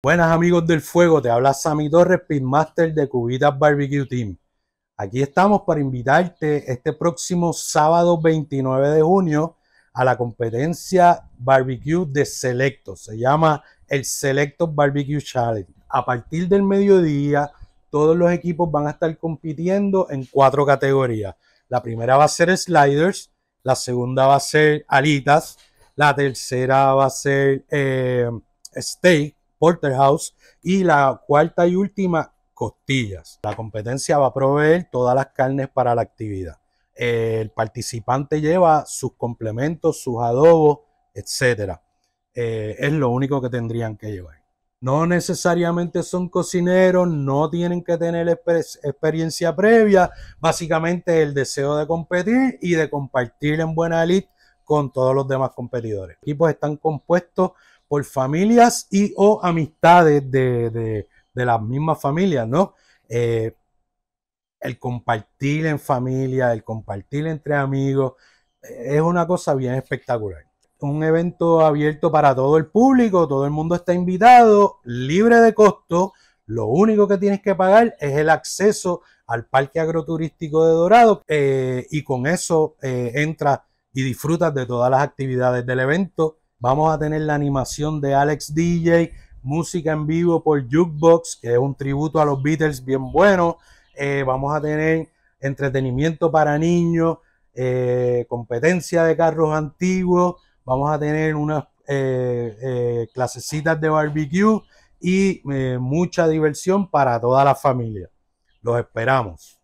Buenas amigos del fuego, te habla Sammy Torres, Pitmaster de Cubitas Barbecue Team. Aquí estamos para invitarte este próximo sábado 29 de junio a la competencia barbecue de Selecto. Se llama el Selecto Barbecue Challenge. A partir del mediodía, todos los equipos van a estar compitiendo en cuatro categorías. La primera va a ser sliders, la segunda va a ser alitas, la tercera va a ser eh, steak House y la cuarta y última, costillas. La competencia va a proveer todas las carnes para la actividad. El participante lleva sus complementos, sus adobos, etcétera. Eh, es lo único que tendrían que llevar. No necesariamente son cocineros, no tienen que tener experiencia previa, básicamente el deseo de competir y de compartir en buena elite con todos los demás competidores. Los equipos están compuestos por familias y o amistades de, las mismas familias, ¿no? Eh, el compartir en familia, el compartir entre amigos, eh, es una cosa bien espectacular. Un evento abierto para todo el público, todo el mundo está invitado, libre de costo. Lo único que tienes que pagar es el acceso al Parque Agroturístico de Dorado eh, y con eso entras y disfrutas de todas las actividades del evento Vamos a tener la animación de Alex DJ, música en vivo por Jukebox, que es un tributo a los Beatles bien bueno. Eh, vamos a tener entretenimiento para niños, eh, competencia de carros antiguos, vamos a tener unas eh, clasecitas de barbecue y mucha diversión para toda la familia. Los esperamos.